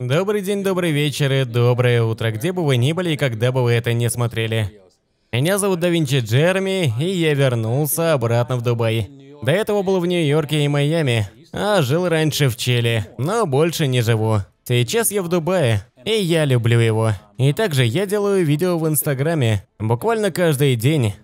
Добрый день, добрый вечер и доброе утро, где бы вы ни были и когда бы вы это не смотрели. Меня зовут Давинчи Джерми, и я вернулся обратно в Дубай. До этого был в Нью-Йорке и Майами, а жил раньше в Чили, но больше не живу. Сейчас я в Дубае, и я люблю его. И также я делаю видео в Инстаграме, буквально каждый день.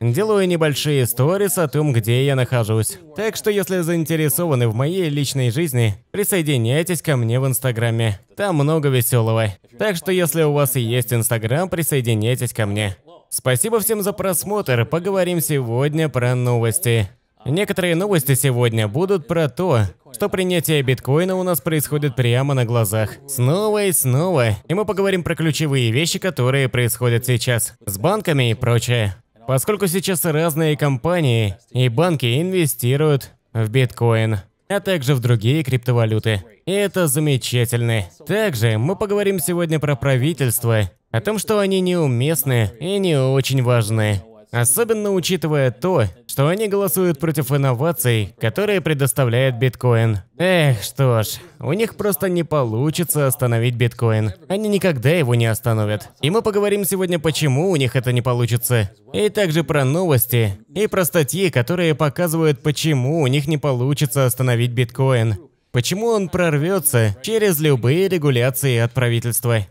Делаю небольшие сторис о том, где я нахожусь. Так что, если заинтересованы в моей личной жизни, присоединяйтесь ко мне в Инстаграме. Там много веселого. Так что, если у вас и есть Инстаграм, присоединяйтесь ко мне. Спасибо всем за просмотр. Поговорим сегодня про новости. Некоторые новости сегодня будут про то, что принятие биткоина у нас происходит прямо на глазах. Снова и снова. И мы поговорим про ключевые вещи, которые происходят сейчас. С банками и прочее. Поскольку сейчас разные компании и банки инвестируют в биткоин, а также в другие криптовалюты. И это замечательно. Также мы поговорим сегодня про правительство, о том, что они неуместны и не очень важны. Особенно учитывая то, что они голосуют против инноваций, которые предоставляет биткоин. Эх, что ж, у них просто не получится остановить биткоин. Они никогда его не остановят. И мы поговорим сегодня, почему у них это не получится. И также про новости и про статьи, которые показывают, почему у них не получится остановить биткоин. Почему он прорвется через любые регуляции от правительства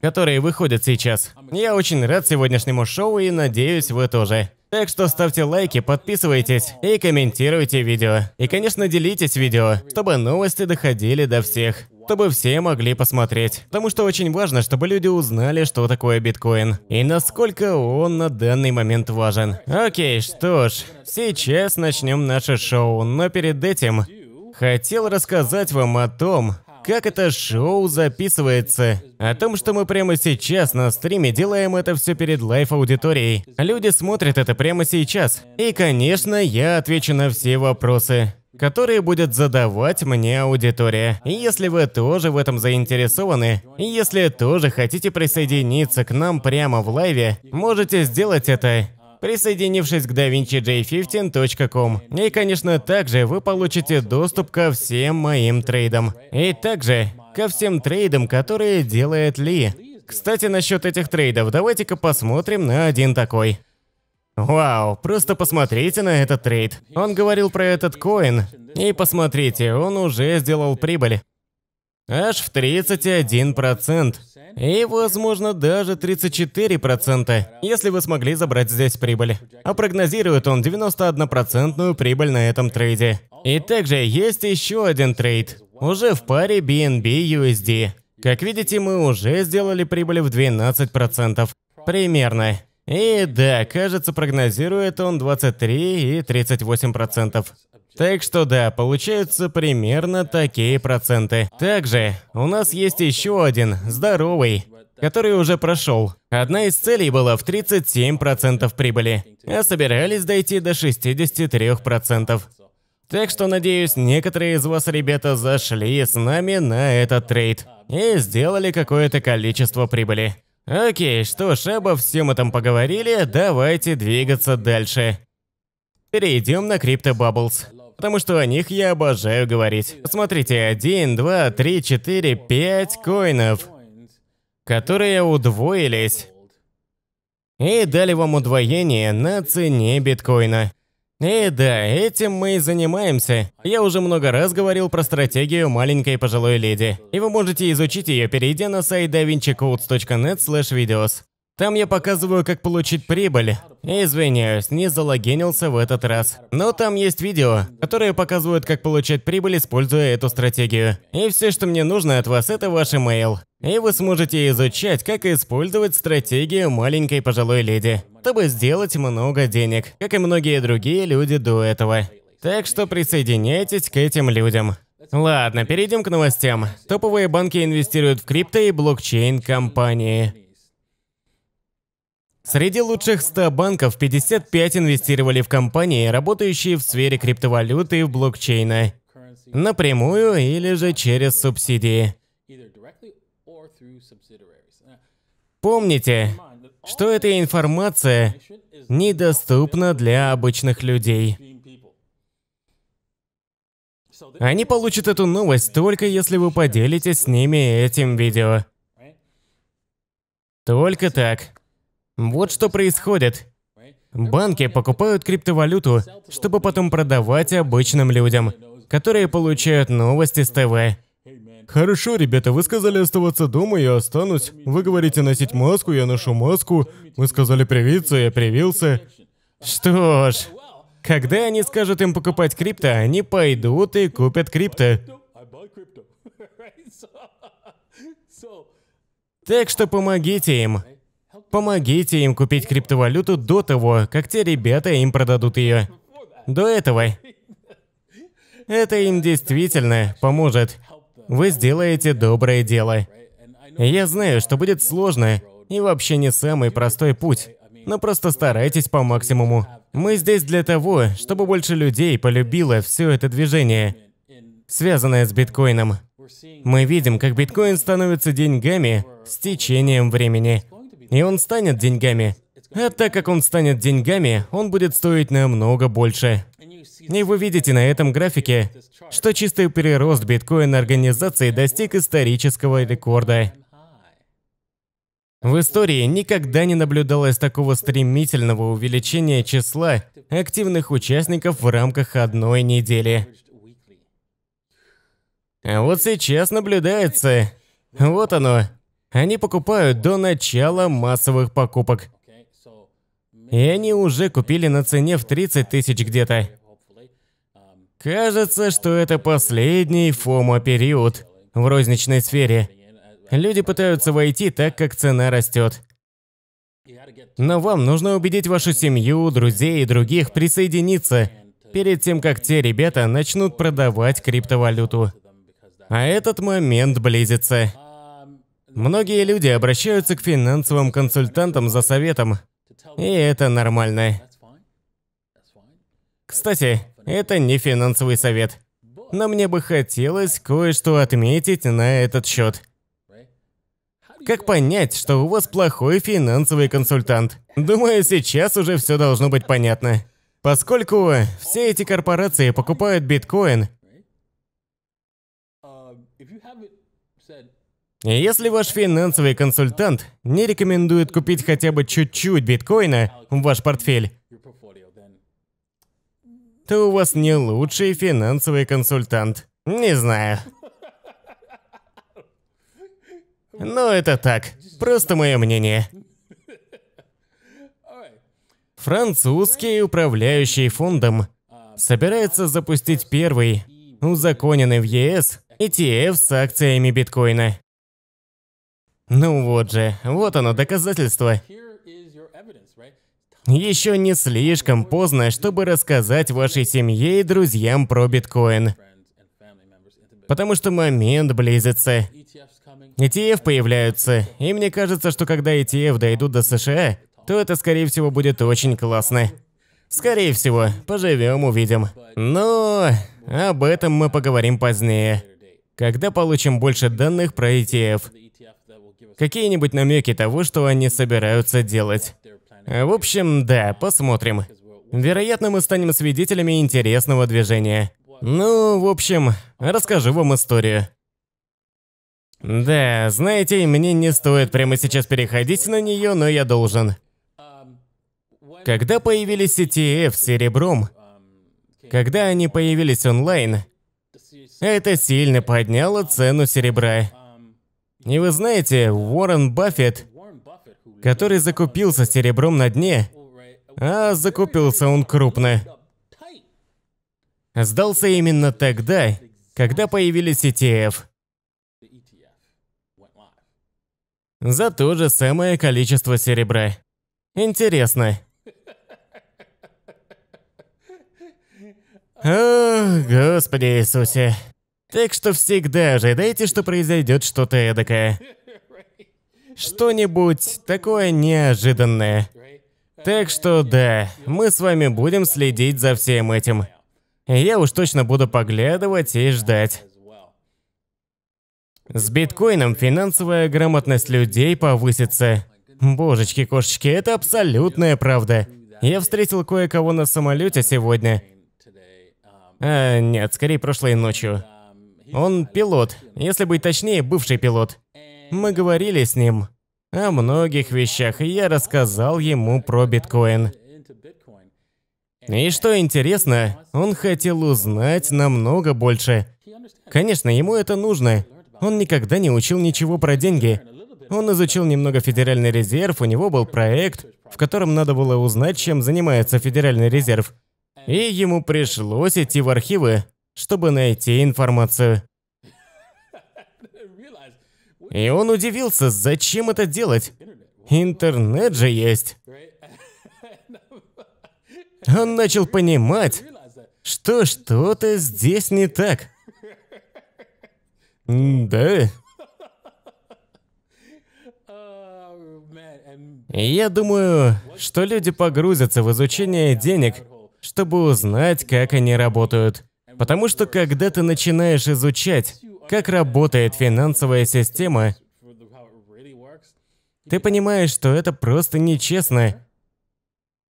которые выходят сейчас. Я очень рад сегодняшнему шоу и надеюсь, вы тоже. Так что ставьте лайки, подписывайтесь и комментируйте видео. И, конечно, делитесь видео, чтобы новости доходили до всех чтобы все могли посмотреть. Потому что очень важно, чтобы люди узнали, что такое биткоин и насколько он на данный момент важен. Окей, что ж, сейчас начнем наше шоу, но перед этим хотел рассказать вам о том, как это шоу записывается. О том, что мы прямо сейчас на стриме делаем это все перед лайф аудиторией Люди смотрят это прямо сейчас. И, конечно, я отвечу на все вопросы которые будет задавать мне аудитория. И если вы тоже в этом заинтересованы, и если тоже хотите присоединиться к нам прямо в лайве, можете сделать это присоединившись к DaVinci-J15.com. И, конечно, также вы получите доступ ко всем моим трейдам. И также ко всем трейдам, которые делает Ли. Кстати, насчет этих трейдов, давайте-ка посмотрим на один такой. Вау, просто посмотрите на этот трейд. Он говорил про этот коин, и посмотрите, он уже сделал прибыль аж в 31%. И, возможно, даже 34%, если вы смогли забрать здесь прибыль. А прогнозирует он 91% прибыль на этом трейде. И также есть еще один трейд, уже в паре BNB USD. Как видите, мы уже сделали прибыль в 12%. Примерно. И да, кажется, прогнозирует он 23 и 38%. Так что да, получаются примерно такие проценты. Также у нас есть еще один, здоровый, который уже прошел. Одна из целей была в 37% прибыли, а собирались дойти до 63%. Так что, надеюсь, некоторые из вас, ребята, зашли с нами на этот трейд и сделали какое-то количество прибыли. Окей, что ж, обо всем этом поговорили, давайте двигаться дальше. Перейдем на Crypto Bubbles потому что о них я обожаю говорить. Смотрите, 1, 2, 3, 4, 5 коинов, которые удвоились и дали вам удвоение на цене биткоина. И да, этим мы и занимаемся. Я уже много раз говорил про стратегию маленькой пожилой леди. И вы можете изучить ее, перейдя на сайт davincicodes.net slash videos. Там я показываю, как получить прибыль. извиняюсь, не залогинился в этот раз. Но там есть видео, которое показывает, как получать прибыль, используя эту стратегию. И все, что мне нужно от вас, это ваш email. И вы сможете изучать, как использовать стратегию маленькой пожилой леди, чтобы сделать много денег, как и многие другие люди до этого. Так что присоединяйтесь к этим людям. Ладно, перейдем к новостям. Топовые банки инвестируют в крипто и блокчейн-компании. Среди лучших 100 банков 55 инвестировали в компании, работающие в сфере криптовалюты и блокчейна. Напрямую или же через субсидии. Помните, что эта информация недоступна для обычных людей. Они получат эту новость только если вы поделитесь с ними этим видео. Только так. Вот что происходит. Банки покупают криптовалюту, чтобы потом продавать обычным людям, которые получают новости с ТВ. Хорошо, ребята, вы сказали оставаться дома, я останусь. Вы говорите носить маску, я ношу маску. Вы сказали привиться, я привился. Что ж, когда они скажут им покупать крипто, они пойдут и купят крипто. Так что помогите им. Помогите им купить криптовалюту до того, как те ребята им продадут ее. До этого. Это им действительно поможет. Вы сделаете доброе дело. Я знаю, что будет сложно и вообще не самый простой путь, но просто старайтесь по максимуму. Мы здесь для того, чтобы больше людей полюбило все это движение, связанное с биткоином. Мы видим, как биткоин становится деньгами с течением времени и он станет деньгами. А так как он станет деньгами, он будет стоить намного больше. И вы видите на этом графике, что чистый прирост биткоина организации достиг исторического рекорда. В истории никогда не наблюдалось такого стремительного увеличения числа активных участников в рамках одной недели. А вот сейчас наблюдается, вот оно, они покупают до начала массовых покупок. И они уже купили на цене в 30 тысяч где-то. Кажется, что это последний ФОМО-период в розничной сфере. Люди пытаются войти так, как цена растет. Но вам нужно убедить вашу семью, друзей и других присоединиться перед тем, как те ребята начнут продавать криптовалюту. А этот момент близится. Многие люди обращаются к финансовым консультантам за советом, и это нормально. Кстати, это не финансовый совет. Но мне бы хотелось кое-что отметить на этот счет. Как понять, что у вас плохой финансовый консультант? Думаю, сейчас уже все должно быть понятно. Поскольку все эти корпорации покупают биткоин, Если ваш финансовый консультант не рекомендует купить хотя бы чуть-чуть биткоина в ваш портфель, то у вас не лучший финансовый консультант. Не знаю. Но это так. Просто мое мнение. Французский управляющий фондом собирается запустить первый, узаконенный в ЕС, ETF с акциями биткоина. Ну вот же, вот оно, доказательство. Еще не слишком поздно, чтобы рассказать вашей семье и друзьям про биткоин. Потому что момент близится. ETF появляются, и мне кажется, что когда ETF дойдут до США, то это, скорее всего, будет очень классно. Скорее всего, поживем, увидим. Но об этом мы поговорим позднее, когда получим больше данных про ETF. Какие-нибудь намеки того, что они собираются делать. Э, в общем, да, посмотрим. Вероятно, мы станем свидетелями интересного движения. Ну, в общем, расскажу вам историю. Да, знаете, мне не стоит прямо сейчас переходить на нее, но я должен. Когда появились ETF с серебром, когда они появились онлайн, это сильно подняло цену серебра. И вы знаете, Уоррен Баффет, который закупился серебром на дне, а закупился он крупно, сдался именно тогда, когда появились ETF. За то же самое количество серебра. Интересно. О, Господи Иисусе. Так что всегда ожидайте, что произойдет что-то эдакое. Что-нибудь такое неожиданное. Так что да, мы с вами будем следить за всем этим. Я уж точно буду поглядывать и ждать. С биткоином финансовая грамотность людей повысится. Божечки-кошечки, это абсолютная правда. Я встретил кое-кого на самолете сегодня. А, нет, скорее прошлой ночью. Он пилот, если быть точнее, бывший пилот. Мы говорили с ним о многих вещах, и я рассказал ему про биткоин. И что интересно, он хотел узнать намного больше. Конечно, ему это нужно. Он никогда не учил ничего про деньги. Он изучил немного Федеральный резерв, у него был проект, в котором надо было узнать, чем занимается Федеральный резерв. И ему пришлось идти в архивы, чтобы найти информацию. И он удивился, зачем это делать? Интернет же есть. Он начал понимать, что что-то здесь не так. Да. Я думаю, что люди погрузятся в изучение денег, чтобы узнать, как они работают. Потому что когда ты начинаешь изучать, как работает финансовая система, ты понимаешь, что это просто нечестно,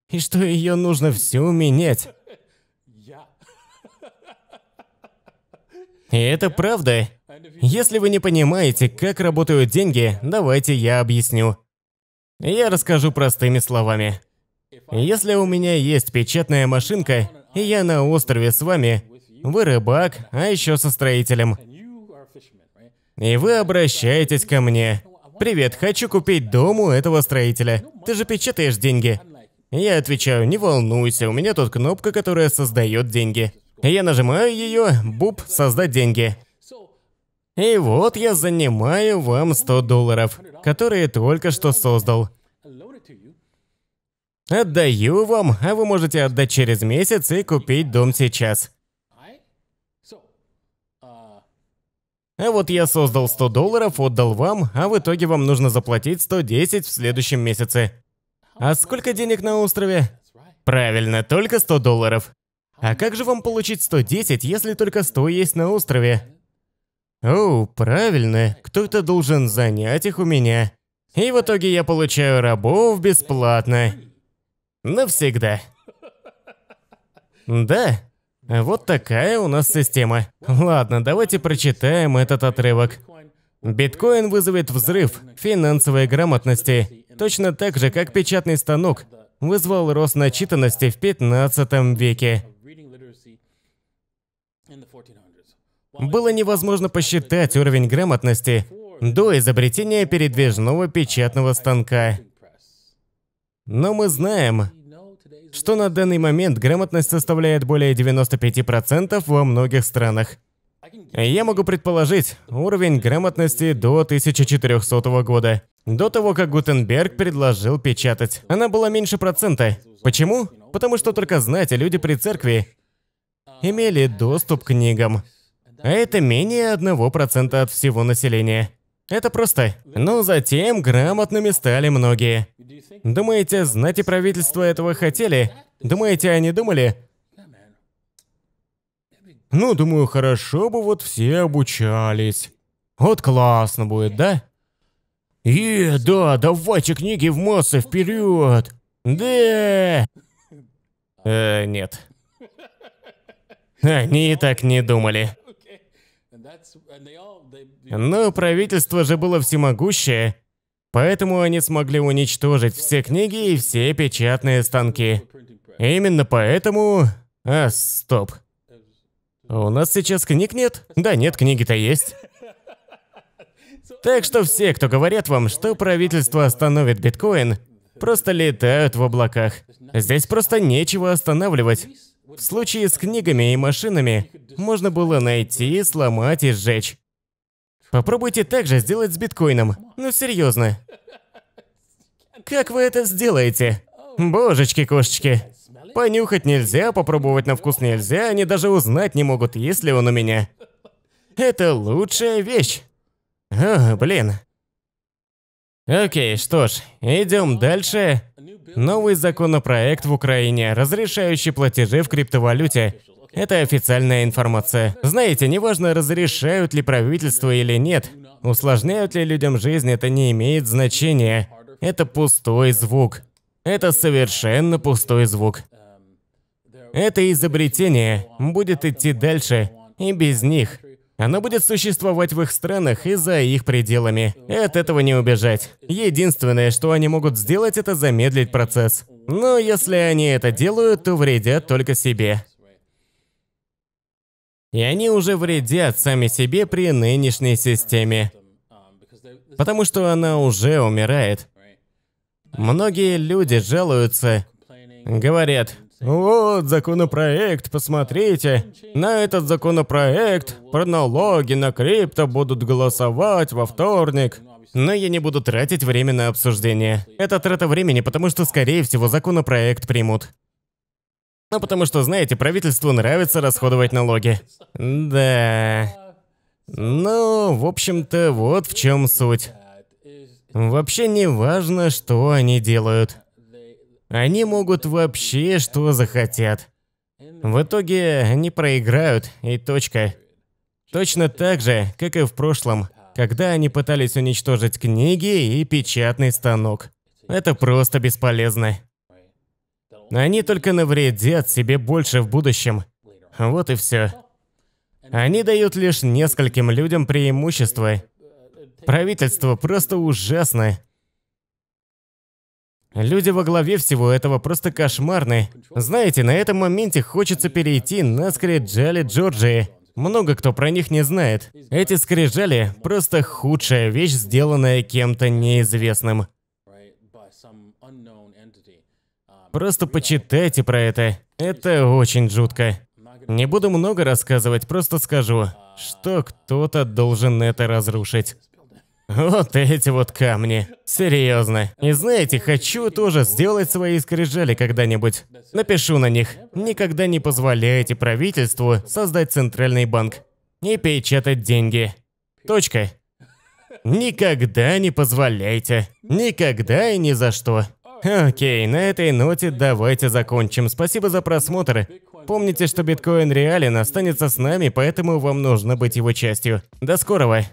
и что ее нужно всю менять. И это правда. Если вы не понимаете, как работают деньги, давайте я объясню. Я расскажу простыми словами. Если у меня есть печатная машинка, и я на острове с вами, вы рыбак, а еще со строителем. И вы обращаетесь ко мне. «Привет, хочу купить дом у этого строителя. Ты же печатаешь деньги». Я отвечаю, не волнуйся, у меня тут кнопка, которая создает деньги. Я нажимаю ее, буп, создать деньги. И вот я занимаю вам 100 долларов, которые только что создал. Отдаю вам, а вы можете отдать через месяц и купить дом сейчас. А. а вот я создал 100 долларов, отдал вам, а в итоге вам нужно заплатить 110 в следующем месяце. А сколько денег на острове? Правильно, только 100 долларов. А как же вам получить 110, если только 100 есть на острове? О, правильно, кто-то должен занять их у меня. И в итоге я получаю рабов бесплатно. Навсегда. Да, вот такая у нас система. Ладно, давайте прочитаем этот отрывок. Биткоин вызовет взрыв финансовой грамотности, точно так же, как печатный станок вызвал рост начитанности в 15 веке. Было невозможно посчитать уровень грамотности до изобретения передвижного печатного станка. Но мы знаем, что на данный момент грамотность составляет более 95% во многих странах. Я могу предположить уровень грамотности до 1400 года, до того, как Гутенберг предложил печатать. Она была меньше процента. Почему? Потому что только знать люди при церкви имели доступ к книгам. А это менее 1% от всего населения. Это просто. Но ну, затем грамотными стали многие. Думаете, знать и правительство этого хотели? Думаете, они думали? Ну, думаю, хорошо бы вот все обучались. Вот классно будет, да? И, э, да, давайте книги в массы, вперед! Да! Э, нет. Э, они и так не думали. Но правительство же было всемогущее, поэтому они смогли уничтожить все книги и все печатные станки. Именно поэтому... А, стоп. У нас сейчас книг нет? Да нет, книги-то есть. Так что все, кто говорят вам, что правительство остановит биткоин, просто летают в облаках. Здесь просто нечего останавливать. В случае с книгами и машинами можно было найти, сломать и сжечь. Попробуйте также сделать с биткоином. Ну серьезно. Как вы это сделаете? Божечки-кошечки. Понюхать нельзя, попробовать на вкус нельзя, они даже узнать не могут, есть ли он у меня. Это лучшая вещь. О, блин. Окей, что ж, идем дальше. Новый законопроект в Украине, разрешающий платежи в криптовалюте. Это официальная информация. Знаете, неважно, разрешают ли правительство или нет, усложняют ли людям жизнь, это не имеет значения. Это пустой звук. Это совершенно пустой звук. Это изобретение будет идти дальше и без них. Оно будет существовать в их странах и за их пределами. И от этого не убежать. Единственное, что они могут сделать, это замедлить процесс. Но если они это делают, то вредят только себе. И они уже вредят сами себе при нынешней системе. Потому что она уже умирает. Многие люди жалуются, говорят, ну вот законопроект, посмотрите. На этот законопроект про налоги на крипто будут голосовать во вторник. Но я не буду тратить время на обсуждение. Это трата времени, потому что, скорее всего, законопроект примут. Ну, потому что, знаете, правительству нравится расходовать налоги. Да. Ну, в общем-то, вот в чем суть. Вообще не важно, что они делают. Они могут вообще что захотят. В итоге они проиграют, и точка. Точно так же, как и в прошлом, когда они пытались уничтожить книги и печатный станок. Это просто бесполезно. Они только навредят себе больше в будущем. Вот и все. Они дают лишь нескольким людям преимущество. Правительство просто ужасное. Люди во главе всего этого просто кошмарны. Знаете, на этом моменте хочется перейти на скрижали Джорджии. Много кто про них не знает. Эти скрижали – просто худшая вещь, сделанная кем-то неизвестным. Просто почитайте про это. Это очень жутко. Не буду много рассказывать, просто скажу, что кто-то должен это разрушить. Вот эти вот камни. Серьезно. И знаете, хочу тоже сделать свои скрижали когда-нибудь. Напишу на них. Никогда не позволяйте правительству создать центральный банк и печатать деньги. Точка. Никогда не позволяйте. Никогда и ни за что. Окей, на этой ноте давайте закончим. Спасибо за просмотр. Помните, что биткоин реален останется с нами, поэтому вам нужно быть его частью. До скорого.